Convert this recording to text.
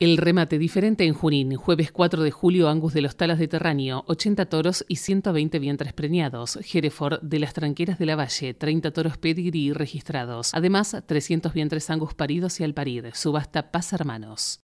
El remate diferente en Junín, jueves 4 de julio, Angus de los Talas de Terráneo, 80 toros y 120 vientres preñados. Hereford de las Tranqueras de la Valle, 30 toros pedigree registrados. Además, 300 vientres Angus paridos y al parir. Subasta Paz Hermanos.